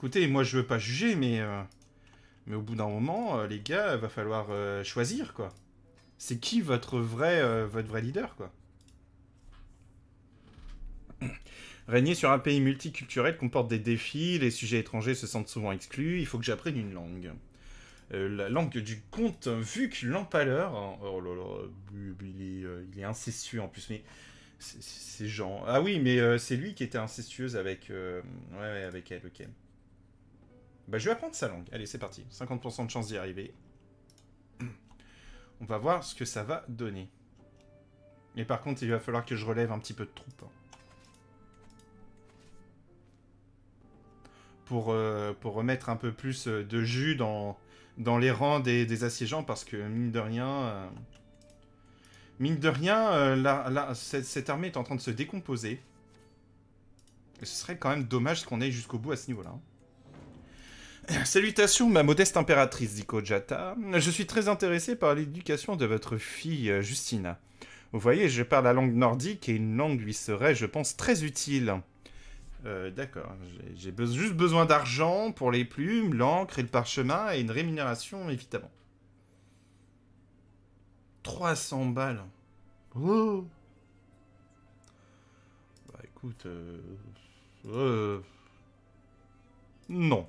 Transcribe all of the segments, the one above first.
Écoutez, moi je veux pas juger, mais euh, mais au bout d'un moment, euh, les gars, il va falloir euh, choisir quoi. C'est qui votre vrai votre vrai leader quoi. Régner sur un pays multiculturel comporte des défis, les sujets étrangers se sentent souvent exclus, il faut que j'apprenne une langue. la langue du conte, vu que l'empaleur, hein. oh là là, il est, il incestueux en plus, mais C'est gens. Ah oui, mais c'est lui qui était incestueuse avec, ouais, avec elle, ok. Bah, je vais apprendre sa langue. Allez, c'est parti. 50% de chance d'y arriver. On va voir ce que ça va donner. Mais par contre, il va falloir que je relève un petit peu de troupes. Hein. Pour, euh, pour remettre un peu plus euh, de jus dans, dans les rangs des, assiégeants, parce que mine de rien... Euh, mine de rien, cette, armée est en train de se décomposer. Et ce serait quand même dommage qu'on aille jusqu'au bout à ce niveau-là. Hein. Salutations, ma modeste impératrice, dit Kojata. Je suis très intéressé par l'éducation de votre fille, Justina. Vous voyez, je parle la langue nordique et une langue lui serait, je pense, très utile. Euh, d'accord, j'ai juste besoin d'argent pour les plumes, l'encre et le parchemin et une rémunération, évidemment. 300 balles. Oh Bah écoute... Euh... euh non.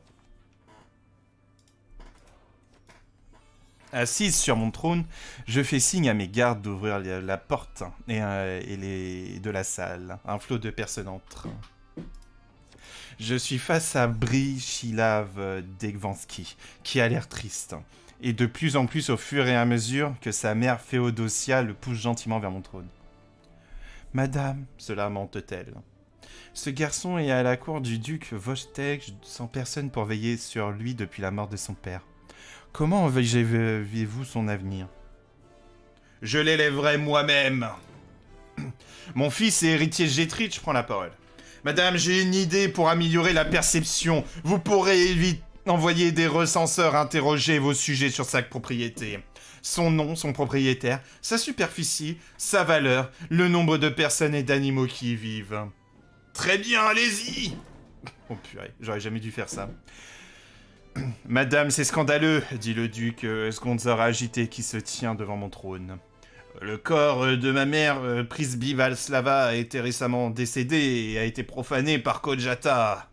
Assise sur mon trône, je fais signe à mes gardes d'ouvrir la porte euh, et, les, de la salle. Un flot de personnes entre. Je suis face à Brichilav Degvansky, qui a l'air triste. Et de plus en plus au fur et à mesure que sa mère Féodosia le pousse gentiment vers mon trône. Madame, cela mente t elle Ce garçon est à la cour du duc Vostek sans personne pour veiller sur lui depuis la mort de son père. Comment envisagez-vous son avenir Je l'élèverai moi-même. Mon fils est héritier Gétrich prend la parole. Madame, j'ai une idée pour améliorer la perception. Vous pourrez vite envoyer des recenseurs interroger vos sujets sur sa propriété. Son nom, son propriétaire, sa superficie, sa valeur, le nombre de personnes et d'animaux qui y vivent. Très bien, allez-y Oh purée, j'aurais jamais dû faire ça. Madame, c'est scandaleux, dit le duc, euh, Sgonzara agité qui se tient devant mon trône. Le corps de ma mère, euh, Prisby Valslava, a été récemment décédé et a été profané par Kojata.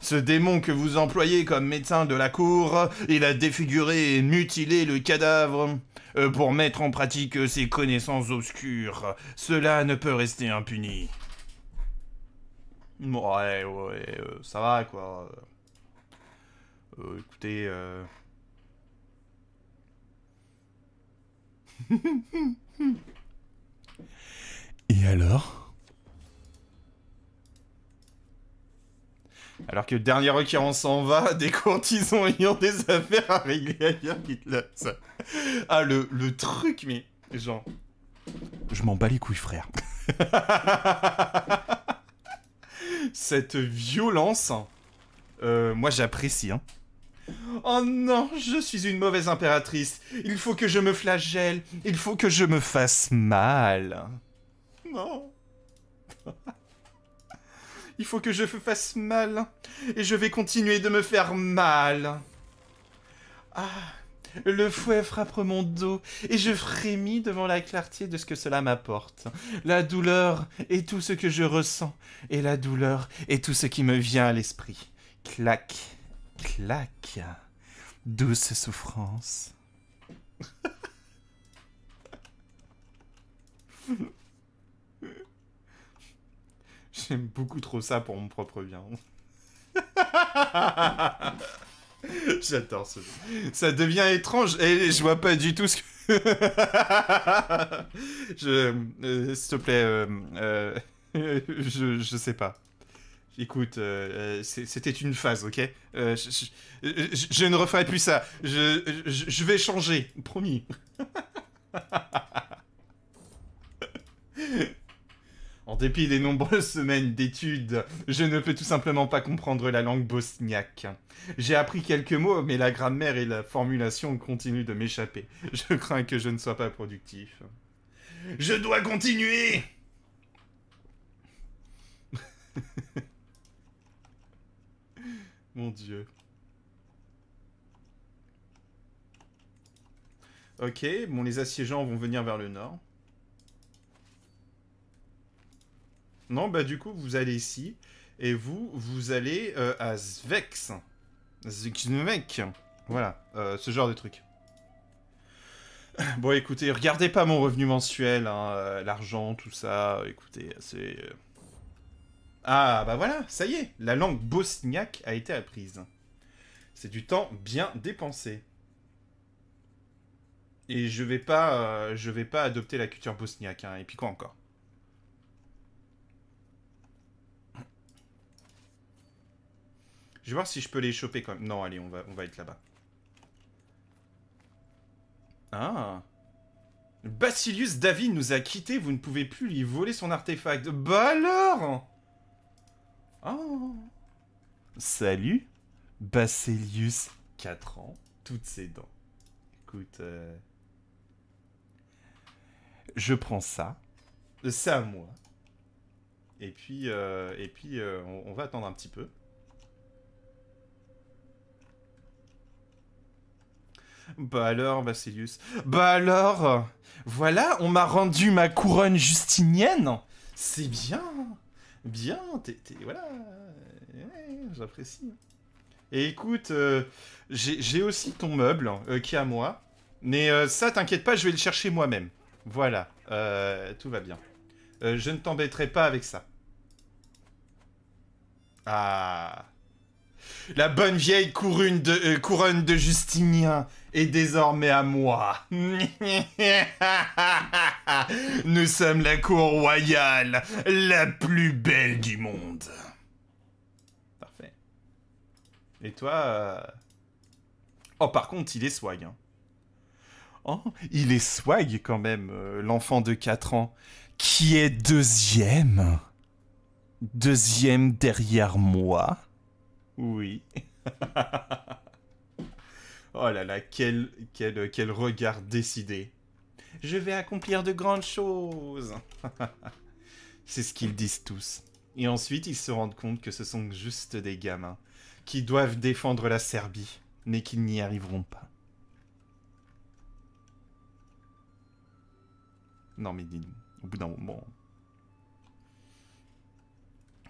Ce démon que vous employez comme médecin de la cour, il a défiguré et mutilé le cadavre euh, pour mettre en pratique ses connaissances obscures. Cela ne peut rester impuni. Ouais, ouais, ça va quoi. Euh, écoutez. Euh, Et alors Alors que dernière dernier requérant s'en va, des courtisans ayant des affaires à régler ailleurs Ah, le, le truc, mais. Genre. Je m'en bats les couilles, frère. Cette violence, euh, moi j'apprécie. Hein. Oh non, je suis une mauvaise impératrice. Il faut que je me flagelle. Il faut que je me fasse mal. Non. Il faut que je me fasse mal. Et je vais continuer de me faire mal. Ah, le fouet frappe mon dos et je frémis devant la clarté de ce que cela m'apporte. La douleur est tout ce que je ressens et la douleur est tout ce qui me vient à l'esprit. Clac. Claque. Douce souffrance. J'aime beaucoup trop ça pour mon propre bien. J'adore ce jeu. Ça devient étrange et je vois pas du tout ce que... je... Euh, s'il te plaît, euh, euh, je, je sais pas écoute, euh, euh, c'était une phase, ok euh, je, ne referai plus ça. Je, vais changer, promis. en dépit des nombreuses semaines d'études, je ne peux tout simplement pas comprendre la langue bosniaque. J'ai appris quelques mots, mais la grammaire et la formulation continuent de m'échapper. Je crains que je ne sois pas productif. Je dois continuer Mon dieu. Ok, bon, les assiégeants vont venir vers le nord. Non, bah du coup, vous allez ici. Et vous, vous allez euh, à Zvex. Zvex, Voilà, euh, ce genre de truc. Bon, écoutez, regardez pas mon revenu mensuel, hein, euh, l'argent, tout ça. Écoutez, c'est... Ah bah voilà, ça y est, la langue bosniaque a été apprise. C'est du temps bien dépensé. Et je vais pas, euh, je vais pas adopter la culture bosniaque, hein, et puis quoi encore Je vais voir si je peux les choper quand même. Non, allez, on va, on va être là-bas. Ah Basilius David nous a quittés, vous ne pouvez plus lui voler son artefact. Bah alors Oh Salut basilius 4 ans, toutes ses dents. Écoute, euh, je prends ça, C'est à moi. Et puis, euh, et puis euh, on, va attendre un petit peu. Bah alors, Basilius. Bah alors Voilà, on m'a rendu ma couronne justinienne C'est bien bien, t'es, voilà, j'apprécie. Et écoute, euh, j'ai, aussi ton meuble euh, qui est à moi, mais euh, ça, t'inquiète pas, je vais le chercher moi-même. Voilà, tout va bien. je ne t'embêterai pas avec ça. Ah. La bonne vieille couronne de, euh, couronne de Justinien est désormais à moi. Nous sommes la cour royale, la plus belle du monde. Parfait. Et toi euh, Oh, par contre, il est swag. Hein. Oh, il est swag quand même, euh, l'enfant de 4 ans, qui est deuxième. Deuxième derrière moi. Oui. oh là là, euh, quel, regard décidé. Je vais accomplir de grandes choses. C'est ce qu'ils disent tous. Et ensuite, ils se rendent compte que ce sont juste des gamins qui doivent défendre la Serbie, mais qu'ils n'y arriveront pas. Non, mais au bout d'un moment.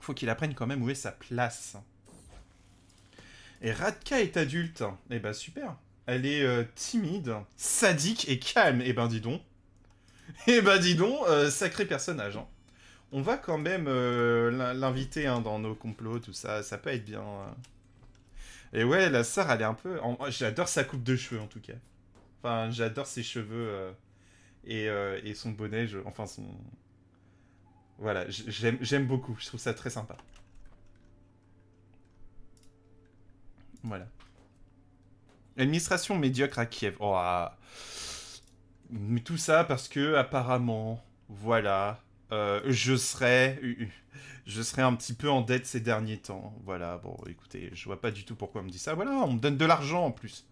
Faut qu'il apprenne quand même où est sa place. Et Radka est adulte. Eh ben super. Elle est euh, timide, sadique et calme. Eh ben dis donc. Eh ben dis donc, euh, sacré personnage. Hein. On va quand même euh, l'inviter hein, dans nos complots, tout ça. Ça peut être bien. Hein. Et ouais, la sœur elle est un peu... J'adore sa coupe de cheveux en tout cas. Enfin, j'adore ses cheveux et, son bonnet. Enfin, son... Voilà, j'aime beaucoup. Je trouve ça très sympa. Voilà. Administration médiocre à Kiev. Oh, ah. Mais tout ça parce que apparemment, voilà, euh, je serais, je serais un petit peu en dette ces derniers temps. Voilà. Bon, écoutez, je vois pas du tout pourquoi on me dit ça. Voilà, on me donne de l'argent en plus.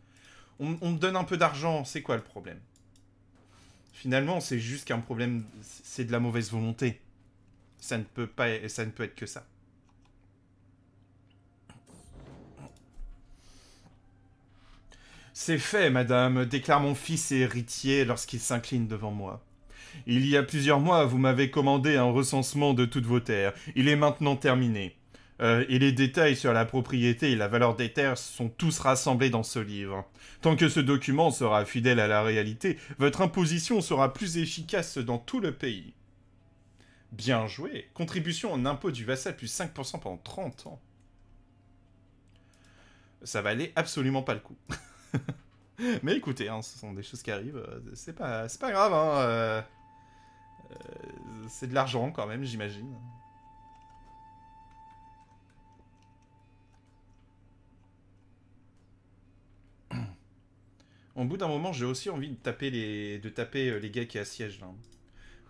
On, on me donne un peu d'argent. C'est quoi le problème Finalement, c'est juste qu'un problème, c'est de la mauvaise volonté. Ça ne peut pas, ça ne peut être que ça. C'est fait, madame, déclare mon fils et héritier lorsqu'il s'incline devant moi. Il y a plusieurs mois, vous m'avez commandé un recensement de toutes vos terres. Il est maintenant terminé. Euh, et les détails sur la propriété et la valeur des terres sont tous rassemblés dans ce livre. Tant que ce document sera fidèle à la réalité, votre imposition sera plus efficace dans tout le pays. Bien joué. Contribution en impôt du vassal plus 5% pendant 30 ans. Ça valait absolument pas le coup. Mais écoutez, hein, ce sont des choses qui arrivent. Euh, c'est pas, c'est pas grave. Hein, euh, euh, c'est de l'argent quand même, j'imagine. Au bout d'un moment, j'ai aussi envie de taper les, de taper les gars qui assiègent.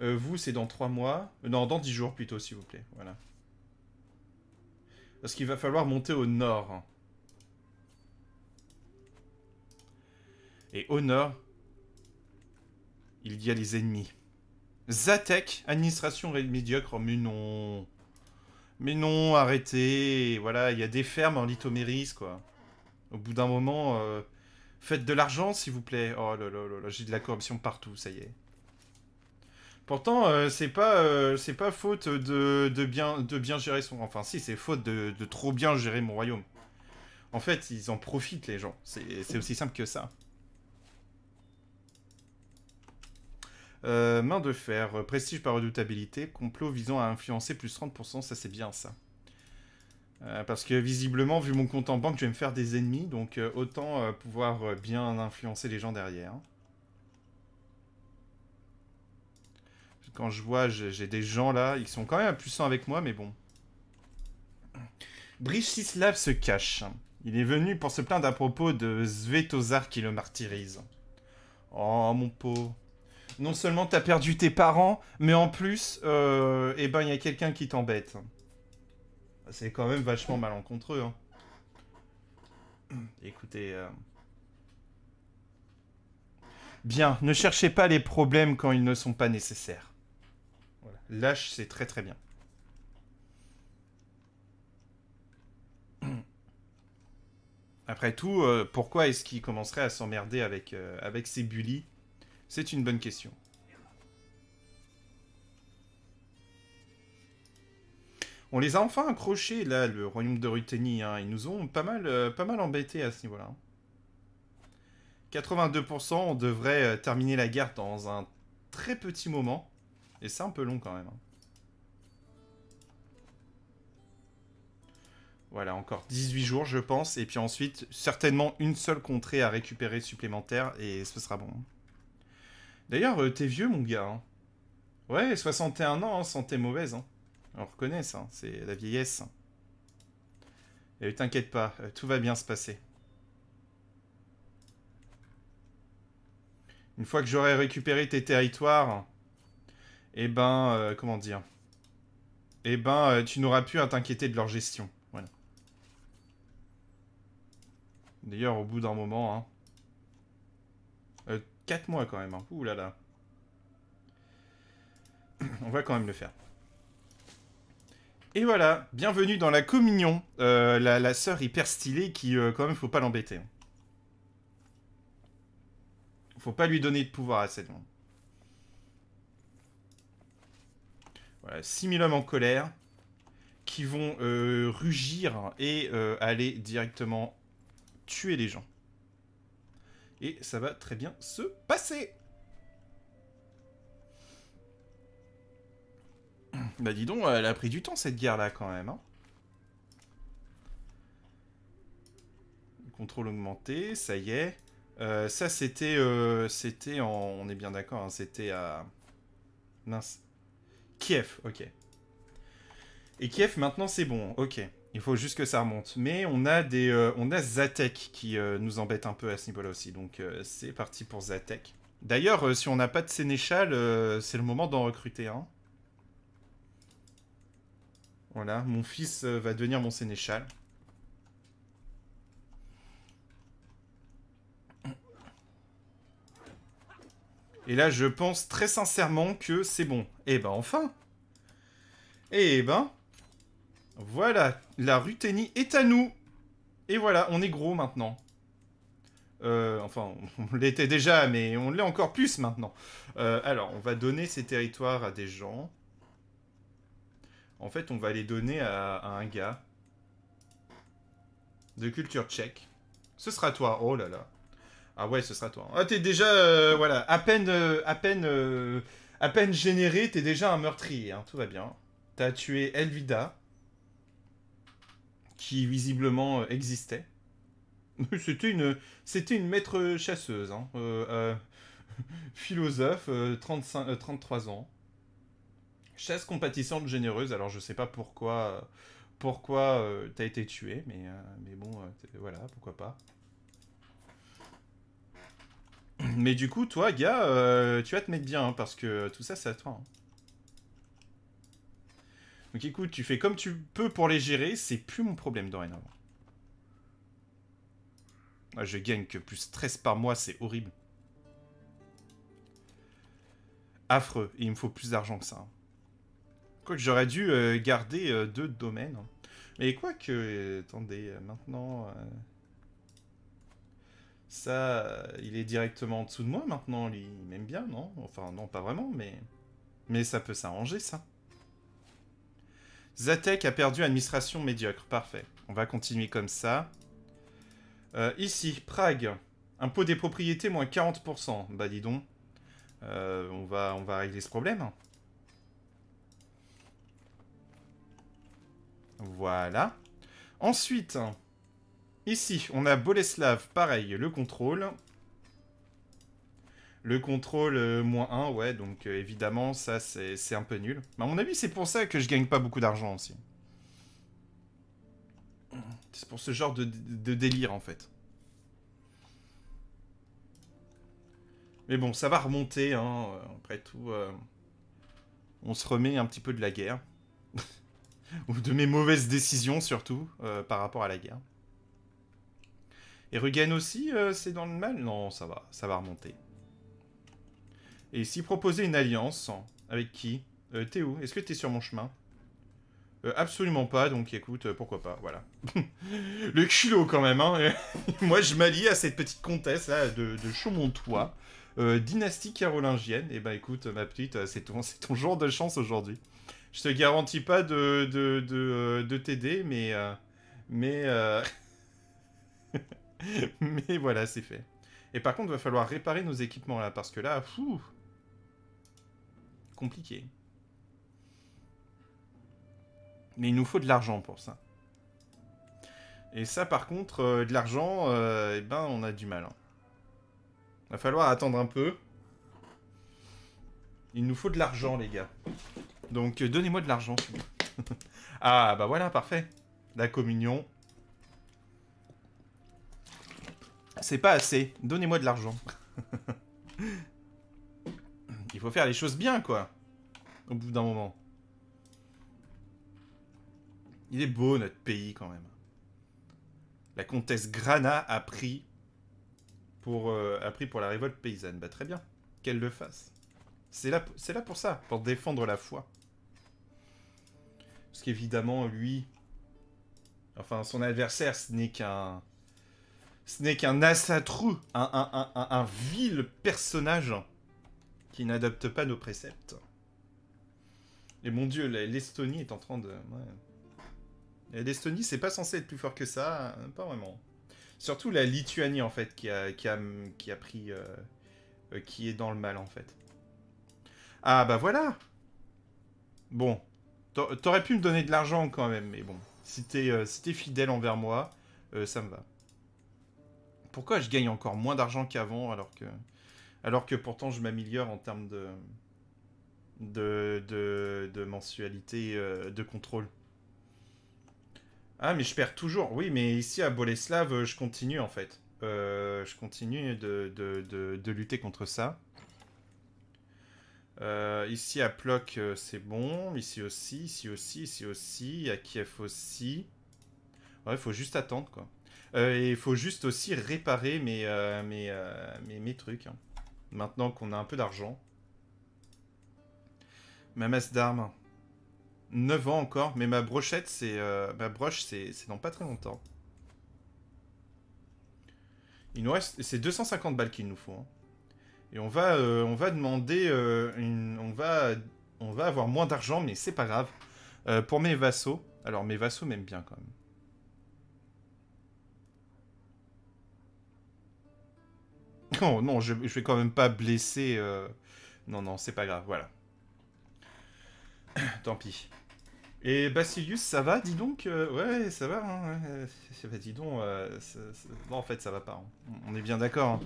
vous, c'est dans 3 mois. non, dans 10 jours plutôt, s'il vous plaît. Voilà. Parce qu'il va falloir monter au nord. Et honneur. il y a les ennemis. Zatek, administration médiocre. Oh, mais non. Mais non, arrêtez. Voilà, il y a des fermes en Lithoméris, quoi. Au bout d'un moment, euh, faites de l'argent, s'il vous plaît. Oh là là là j'ai de la corruption partout, ça y est. Pourtant, euh, c'est pas, euh, pas faute de, bien, de bien gérer son... Enfin, si, c'est faute de trop bien gérer mon royaume. En fait, ils en profitent, les gens. C'est aussi simple que ça. Euh, main de fer, prestige par redoutabilité, complot visant à influencer plus 30%, ça c'est bien ça. Euh, parce que visiblement, vu mon compte en banque, je vais me faire des ennemis, donc euh, autant pouvoir bien influencer les gens derrière. Quand je vois, j'ai des gens là, ils sont quand même puissants avec moi, mais bon. Brichislav se cache. Il est venu pour se plaindre à propos de Svetozar qui le martyrise. Oh mon pot non seulement t'as perdu tes parents, mais en plus, euh, eh ben, il y a quelqu'un qui t'embête. C'est quand même vachement malencontreux. Hein. Écoutez... Euh. Bien, ne cherchez pas les problèmes quand ils ne sont pas nécessaires. Lâche, c'est très très bien. Après tout, euh, pourquoi est-ce qu'il commencerait à s'emmerder avec, avec ses bullies c'est une bonne question. On les a enfin accrochés, là, le royaume de Ruthénie. Hein. Ils nous ont pas mal, euh, pas mal embêtés à ce niveau-là. 82%, on devrait euh, terminer la guerre dans un très petit moment. Et c'est un peu long quand même. Hein. Voilà, encore 18 jours, je pense. Et puis ensuite, certainement une seule contrée à récupérer supplémentaire. Et ce sera bon. D'ailleurs, euh, t'es vieux, mon gars. Hein. Ouais, 61 ans, hein, santé mauvaise. Hein. On reconnaît ça, c'est la vieillesse. Et eh, t'inquiète pas, euh, tout va bien se passer. Une fois que j'aurai récupéré tes territoires, eh ben, euh, comment dire Eh ben, tu n'auras plus à t'inquiéter de leur gestion. Voilà. D'ailleurs, au bout d'un moment, hein, 4 mois quand même. Hein. Ouh là là. On va quand même le faire. Et voilà, bienvenue dans la communion. Euh, la, sœur hyper stylée qui, euh, quand même, faut pas l'embêter. Hein. Faut pas lui donner de pouvoir à cette monde. Voilà, 6000 hommes en colère qui vont euh, rugir et aller directement tuer les gens et ça va très bien se passer. Bah dis donc, elle a pris du temps cette guerre là quand même. Hein. Contrôle augmenté, ça y est. Euh, ça c'était, euh, c'était on est bien d'accord, hein, c'était à mince, Kiev, ok. Et Kiev maintenant c'est bon, ok. Il faut juste que ça remonte. Mais on a des, euh, on a Zatek qui euh, nous embête un peu à ce niveau-là aussi. Donc euh, c'est parti pour Zatek. D'ailleurs, si on n'a pas de Sénéchal, c'est le moment d'en recruter un. Voilà, mon fils va devenir mon Sénéchal. Et là, je pense très sincèrement que c'est bon. Eh ben enfin Eh ben voilà, la Ruténie est à nous. Et voilà, on est gros maintenant. Euh, enfin, on l'était déjà, mais on l'est encore plus maintenant. Euh, alors, on va donner ces territoires à des gens. En fait, on va les donner à, un gars. De culture tchèque. Ce sera toi, oh là là. Ah ouais, ce sera toi. Ah, t'es déjà, euh, voilà, à peine, à peine, à peine généré, t'es déjà un meurtrier. Hein. Tout va bien. T'as tué Elvida qui visiblement euh, existait. C'était une, c'était une maître chasseuse, hein, euh, euh, philosophe, 35, 33 ans. Chasse compatissante généreuse, alors je sais pas pourquoi, pourquoi t'as été tué, mais, mais bon, voilà, pourquoi pas. Mais du coup, toi, gars, tu vas te mettre bien, hein, parce que tout ça, c'est à toi. Hein. Donc écoute, tu fais comme tu peux pour les gérer, c'est plus mon problème dorénavant. Ah, je gagne que plus 13 par mois, c'est horrible. Affreux, il me faut plus d'argent que ça. Hein. Quoique j'aurais dû euh, garder euh, deux domaines. Hein. Mais quoique, que... Euh, attendez, maintenant... Ça, il est directement en dessous de moi maintenant, Il m'aime bien, non Enfin, non, pas vraiment, mais... Mais ça peut s'arranger, ça. Zatec a perdu administration médiocre. Parfait. On va continuer comme ça. Euh, ici, Prague. Impôt des propriétés, moins 40%. Bah dis donc. Euh, on, va, on va régler ce problème. Voilà. Ensuite, ici, on a Boleslav. Pareil, le contrôle. Le contrôle euh, moins 1, ouais, donc euh, évidemment, ça c'est un peu nul. Mais à mon avis, c'est pour ça que je gagne pas beaucoup d'argent aussi. C'est pour ce genre de, délire en fait. Mais bon, ça va remonter, hein. Euh, après tout. on se remet un petit peu de la guerre. Ou de mes mauvaises décisions surtout, par rapport à la guerre. Et Rugen aussi, c'est dans le mal Non, ça va, ça va remonter. Et s'il proposer une alliance, avec qui euh, T'es où Est-ce que t'es sur mon chemin euh, Absolument pas, donc écoute, euh, pourquoi pas, voilà. le culot quand même, hein Moi je m'allie à cette petite comtesse de, Chaumontois, dynastie carolingienne. Et eh ben, écoute, ma petite, c'est ton, ton jour de chance aujourd'hui. Je te garantis pas de, de, t'aider, mais... mais... mais voilà, c'est fait. Et par contre, il va falloir réparer nos équipements là, parce que là, fou, compliqué. Mais il nous faut de l'argent pour ça. Et ça, par contre, euh, de l'argent, et euh, eh ben, on a du mal. Hein. Va falloir attendre un peu. Il nous faut de l'argent, les gars. Donc, euh, donnez-moi de l'argent. ah, bah voilà, parfait. La communion. C'est pas assez. Donnez-moi de l'argent. Il faut faire les choses bien, quoi. Au bout d'un moment. Il est beau, notre pays, quand même. La comtesse Grana a pris pour, euh, a pris pour la révolte paysanne. Bah, très bien. Qu'elle le fasse. C'est là, là pour ça, pour défendre la foi. Parce qu'évidemment, lui... Enfin, son adversaire, ce n'est qu'un... Ce n'est qu'un assatru, un, un, un, un vil personnage qui n'adopte pas nos préceptes. Et mon dieu, l'Estonie est en train de... L'Estonie, c'est pas censé être plus fort que ça, hein, pas vraiment. Surtout la Lituanie, en fait, qui a, qui a, pris... Euh, euh, qui est dans le mal, en fait. Ah, bah voilà Bon. T'aurais pu me donner de l'argent, quand même, mais bon. Si t'es euh, fidèle envers moi, ça me va. Pourquoi je gagne encore moins d'argent qu'avant, alors que... Alors que pourtant, je m'améliore en termes de, de, de, mensualité euh, de contrôle. Ah, mais je perds toujours. Oui, mais ici à Boleslav, euh, je continue en fait. Euh, je continue de, lutter contre ça. ici à Ploc, c'est bon. Ici aussi, ici aussi, ici aussi. À Kiev aussi. Ouais, il faut juste attendre quoi. et il faut juste aussi réparer mes, mes, mes trucs. Hein. Maintenant qu'on a un peu d'argent. Ma masse d'armes. 9 ans encore, mais ma brochette, c'est... Euh, ma broche, c'est dans pas très longtemps. Il nous reste... C'est 250 balles qu'il nous faut. Hein. Et on va, euh, on va demander... Euh, une, on, va, on va avoir moins d'argent, mais c'est pas grave. pour mes vassaux. Alors, mes vassaux m'aiment bien, quand même. Non, non, je, vais quand même pas blesser. Euh, non, non, c'est pas grave, voilà. Tant pis. Et Basilius, ça va, dis donc euh, Ouais, ça va, hein, bah, dis donc. Euh, non, en fait, ça va pas. Hein. On est bien d'accord. Hein.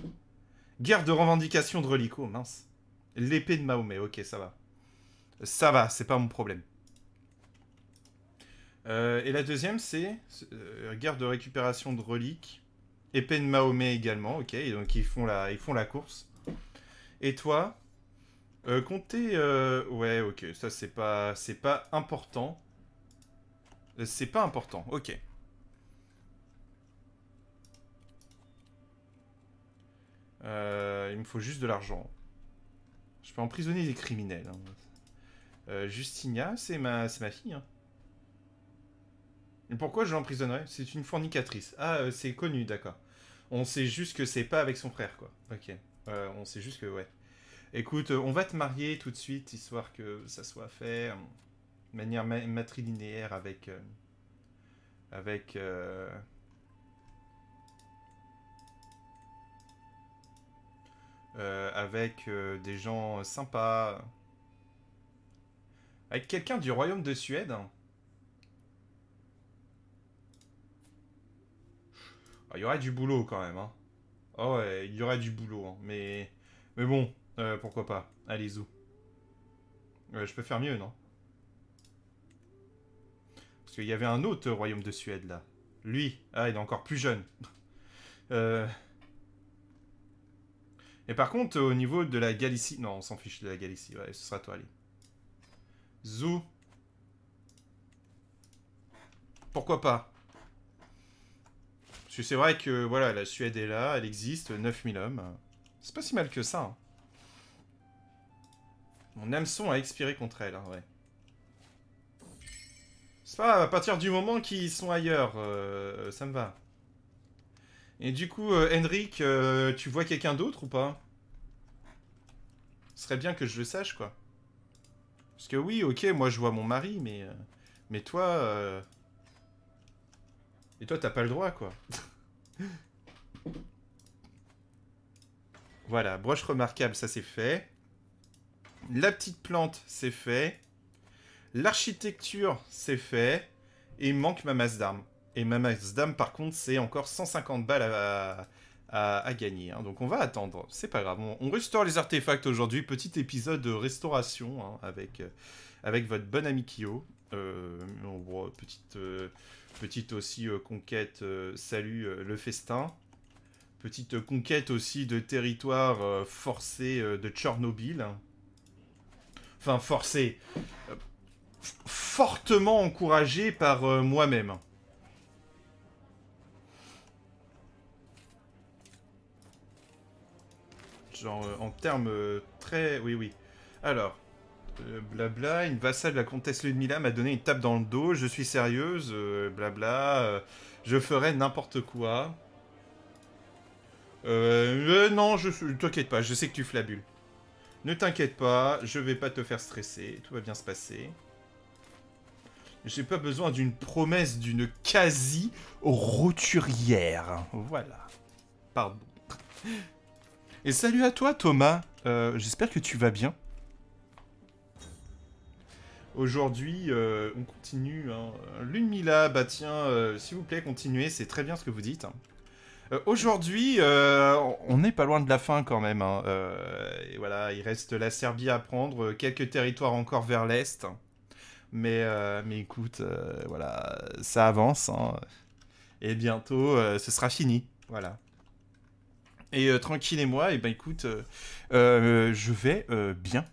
Guerre de revendication de Oh, mince. L'épée de Mahomet, ok, ça va. Ça va, c'est pas mon problème. et la deuxième, c'est guerre de récupération de reliques. Épée de Mahomet également, ok. Donc ils font la, ils font la course. Et toi euh, Comptez... Euh, ouais, ok. Ça, c'est pas, c'est pas important. Euh, c'est pas important, ok. Euh, il me faut juste de l'argent. Je peux emprisonner des criminels. Hein. Justinia, c'est ma, ma fille. Et hein. pourquoi je l'emprisonnerais C'est une fornicatrice. Ah, c'est connu, d'accord. On sait juste que c'est pas avec son frère, quoi. Ok. Euh, on sait juste que, ouais. Écoute, euh, on va te marier tout de suite, histoire que ça soit fait euh, de manière matrilinéaire avec. avec. avec des gens sympas. Avec quelqu'un du royaume de Suède. Ah, il y aurait du boulot quand même. Oh ouais, il y aurait du boulot. Hein. Mais... mais bon, euh, pourquoi pas. Allez, zou. Euh, je peux faire mieux, non Parce qu'il y avait un autre royaume de Suède, là. Lui, ah, il est encore plus jeune. Euh. Et par contre, au niveau de la Galicie... Non, on s'en fiche de la Galicie. Ouais, ce sera toi, allez. Zou. Pourquoi pas parce que c'est vrai que voilà, la Suède est là, elle existe, 9000 hommes. C'est pas si mal que ça. Hein. Mon hameçon a expiré contre elle, hein, ouais. C'est pas à partir du moment qu'ils sont ailleurs, euh, ça me va. Et du coup, euh, Henrik, euh, tu vois quelqu'un d'autre ou pas Ce serait bien que je le sache, quoi. Parce que oui, ok, moi je vois mon mari, mais... mais toi... Et toi, t'as pas le droit, quoi. voilà, broche remarquable, ça c'est fait. La petite plante, c'est fait. L'architecture, c'est fait. Et il manque ma masse d'armes. Et ma masse d'armes, par contre, c'est encore 150 balles à, gagner. Hein. Donc on va attendre. C'est pas grave. On, restaure les artefacts aujourd'hui. Petit épisode de restauration hein, avec, euh, avec votre bon ami Kyo. Euh, petite. Euh, Petite aussi euh, conquête, euh, salut euh, le festin. Petite conquête aussi de territoire forcé de Tchernobyl. Enfin, forcé. fortement encouragé par moi-même. Genre, en termes très... Oui, oui. Alors, euh, blabla, une vassale de la comtesse Ludmilla m'a donné une tape dans le dos, je suis sérieuse, euh, blabla, euh, je ferai n'importe quoi. non, je t'inquiète pas, je sais que tu flabules. Ne t'inquiète pas, je vais pas te faire stresser, tout va bien se passer. n'ai pas besoin d'une promesse d'une quasi roturière. Voilà. Pardon. Et salut à toi Thomas, j'espère que tu vas bien. Aujourd'hui, euh, on continue. Hein. Mila, bah tiens, euh, s'il vous plaît, continuez, c'est très bien ce que vous dites. Euh, aujourd'hui, on n'est pas loin de la fin quand même. Hein. et voilà, il reste la Serbie à prendre, quelques territoires encore vers l'est. Mais, mais écoute, voilà, ça avance. Hein. Et bientôt, ce sera fini. Voilà. Et tranquille et moi, et ben écoute, je vais bien.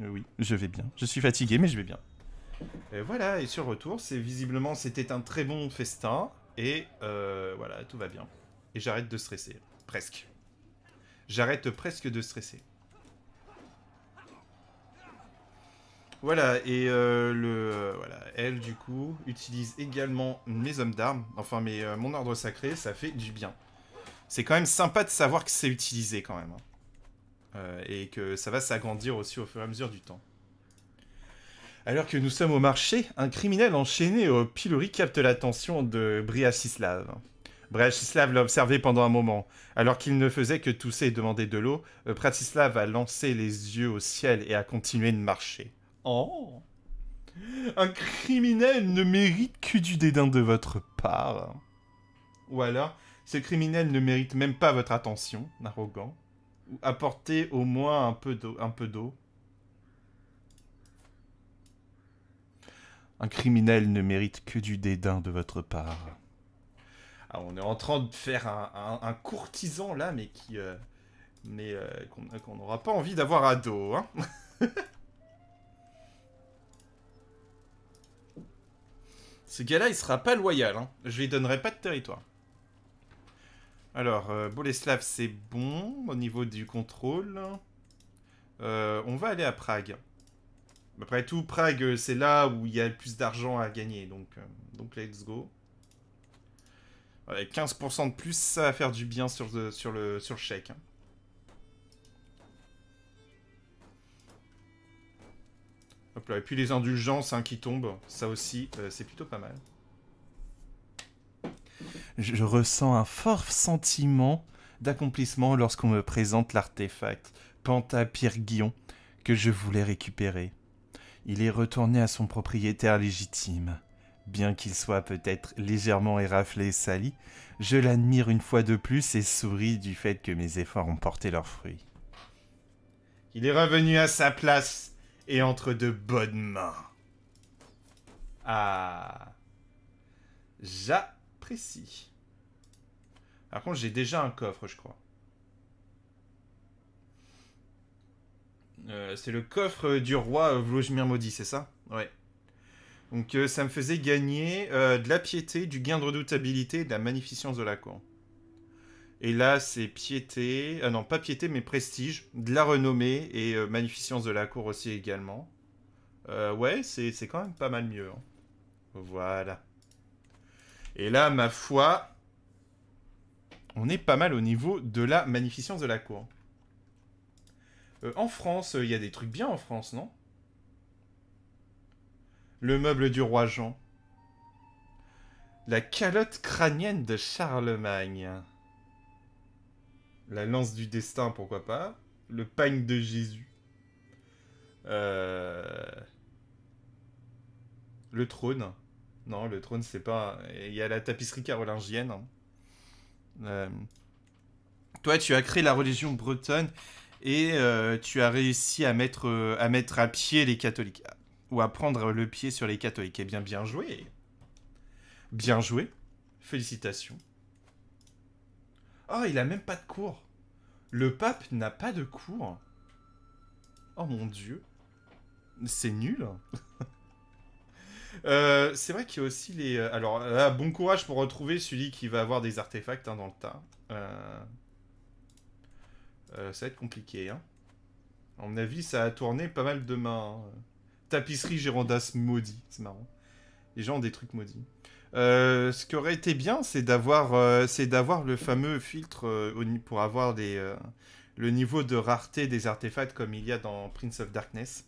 Euh, oui, je vais bien. Je suis fatigué, mais je vais bien. voilà, et sur retour, c'est visiblement c'était un très bon festin, et euh, voilà, tout va bien. Et j'arrête de stresser, presque. J'arrête presque de stresser. Voilà, et euh, le, voilà, elle, du coup, utilise également mes hommes d'armes, enfin mais mon ordre sacré, ça fait du bien. C'est quand même sympa de savoir que c'est utilisé quand même. Hein. Euh, et que ça va s'agrandir aussi au fur et à mesure du temps. Alors que nous sommes au marché, un criminel enchaîné au pilori capte l'attention de Briachislav. Briachislav l'a observé pendant un moment. Alors qu'il ne faisait que tousser et demander de l'eau, euh, Bratislav a lancé les yeux au ciel et a continué de marcher. Oh Un criminel ne mérite que du dédain de votre part. Ou alors, ce criminel ne mérite même pas votre attention, arrogant apporter au moins un peu d'eau. Un, criminel ne mérite que du dédain de votre part. Ah, on est en train de faire un, courtisan là, mais qui, euh, mais euh, euh, qu'on n'aura pas envie d'avoir à dos. Hein. Ce gars-là, il sera pas loyal. Hein. Je lui donnerai pas de territoire. Alors, euh, Boleslav, c'est bon au niveau du contrôle. Euh, on va aller à Prague. Après tout, Prague, c'est là où il y a le plus d'argent à gagner. Donc, euh, donc let's go. 15% de plus, ça va faire du bien sur, le, sur, le, sur chèque. Hein. Hop là, et puis les indulgences hein, qui tombent, ça aussi, c'est plutôt pas mal je ressens un fort sentiment d'accomplissement lorsqu'on me présente l'artefact Panta-Pierre-Guillon que je voulais récupérer. Il est retourné à son propriétaire légitime. Bien qu'il soit peut-être légèrement éraflé et sali, je l'admire une fois de plus et souris du fait que mes efforts ont porté leurs fruits. Il est revenu à sa place et entre de bonnes mains. Ah. J'apprécie. Par contre, j'ai déjà un coffre, je crois. Euh, c'est le coffre du roi Vladimir Maudit, c'est ça Ouais. Donc euh, ça me faisait gagner euh, de la piété, du gain de redoutabilité de la magnificence de la cour. Et là, c'est piété, ah non, pas piété, mais prestige, de la renommée et magnificence de la cour aussi également. ouais, c'est quand même pas mal mieux. Hein. Voilà. Et là, ma foi, on est pas mal au niveau de la magnificence de la cour. Euh, en France, il y a des trucs bien en France, non Le meuble du roi Jean. La calotte crânienne de Charlemagne. La lance du destin, pourquoi pas. Le pagne de Jésus. Euh, le trône. Non, le trône, c'est pas... Il y a la tapisserie carolingienne. Hein. Euh, toi, tu as créé la religion bretonne et euh, tu as réussi à mettre, euh, à mettre à pied les catholiques. Ou à prendre le pied sur les catholiques. Eh bien, bien joué. Bien joué. Félicitations. Oh, il a même pas de cours. Le pape n'a pas de cours. Oh mon dieu. C'est nul. Euh, c'est vrai qu'il y a aussi les. Euh, alors, bon courage pour retrouver celui qui va avoir des artefacts hein, dans le tas. Euh, ça va être compliqué. Hein. À mon avis, ça a tourné pas mal de mains. Hein. Tapisserie Gérondas maudit. C'est marrant. Les gens ont des trucs maudits. ce qui aurait été bien, c'est d'avoir, c'est le fameux filtre pour avoir des, le niveau de rareté des artefacts comme il y a dans Prince of Darkness.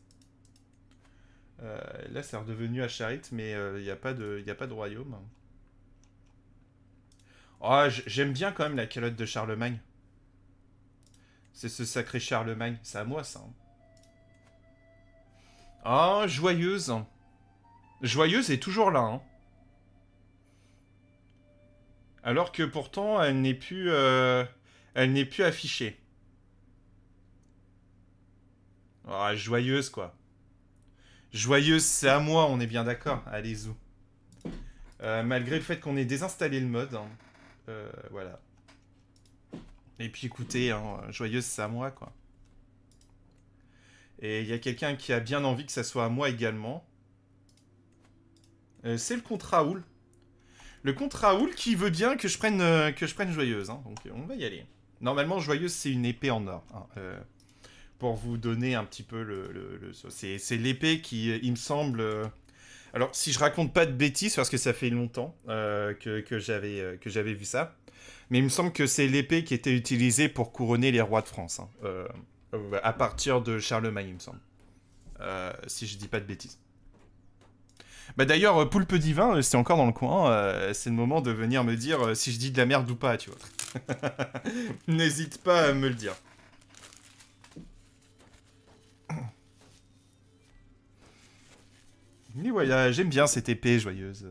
Euh, là, c'est redevenu Charite, mais euh, il n'y a, pas de, y a pas de royaume. Oh, j'aime bien quand même la calotte de Charlemagne. C'est ce sacré Charlemagne. C'est à moi, ça. Oh, joyeuse. Joyeuse est toujours là. Hein. Alors que pourtant, elle n'est plus... Euh, elle n'est plus affichée. Oh, joyeuse, quoi. Joyeuse, c'est à moi, on est bien d'accord. Allez, zou. Euh, malgré le fait qu'on ait désinstallé le mode. Hein. Euh, voilà. Et puis écoutez, hein, joyeuse, c'est à moi, quoi. Et il y a quelqu'un qui a bien envie que ça soit à moi également. Euh, c'est le compte Raoul. Le compte Raoul qui veut bien que je prenne, que je prenne joyeuse. Hein. Donc on va y aller. Normalement, joyeuse, c'est une épée en or pour vous donner un petit peu le... c'est l'épée qui, euh, il me semble... Euh, alors, si je raconte pas de bêtises, parce que ça fait longtemps euh, que que, que j'avais vu ça, mais il me semble que c'est l'épée qui était utilisée pour couronner les rois de France, hein, à partir de Charlemagne, il me semble. si je dis pas de bêtises. Bah d'ailleurs, Poulpe Divin, c'est encore dans le coin, c'est le moment de venir me dire si je dis de la merde ou pas, tu vois. N'hésite pas à me le dire. Mais voilà, j'aime bien cette épée joyeuse.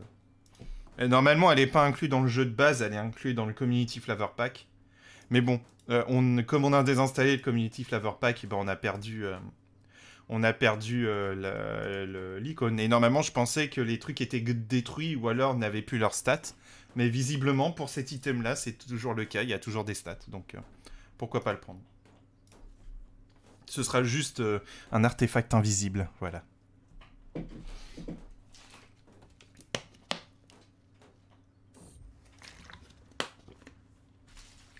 normalement, elle n'est pas inclue dans le jeu de base, elle est inclue dans le Community Flavor Pack. Mais bon, euh, on, comme on a désinstallé le Community Flavor Pack, eh ben, on a perdu, euh, on a perdu euh, l'icône. Et normalement, je pensais que les trucs étaient détruits ou alors n'avaient plus leurs stats. Mais visiblement, pour cet item-là, c'est toujours le cas. Il y a toujours des stats, donc pourquoi pas le prendre Ce sera juste un artefact invisible, voilà.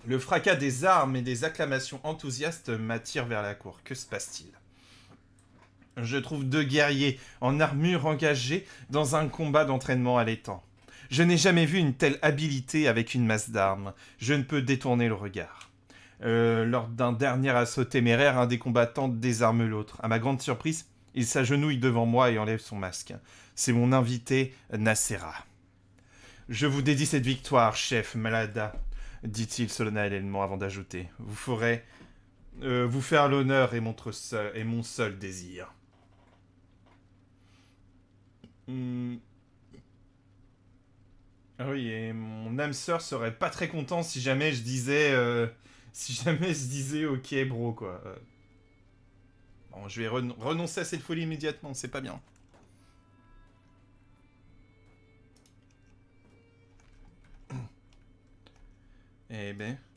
Le fracas des armes et des acclamations enthousiastes m'attire vers la cour. Que se passe-t-il Je trouve deux guerriers en armure engagés dans un combat d'entraînement à l'étang. Je n'ai jamais vu une telle habileté avec une masse d'armes. Je ne peux détourner le regard. Euh, lors d'un dernier assaut téméraire, un des combattants désarme l'autre. À ma grande surprise, il s'agenouille devant moi et enlève son masque. C'est mon invité, Nacera. Je vous dédie cette victoire, chef Malada, dit-il solennellement avant d'ajouter. Vous ferez. Euh, vous faire l'honneur et mon seul désir. Hmm. Ah oui, et mon âme sœur serait pas très content si jamais je disais. Euh, si jamais je disais ok, bro, quoi. Bon, je vais renoncer à cette folie immédiatement, c'est pas bien. Eh ben...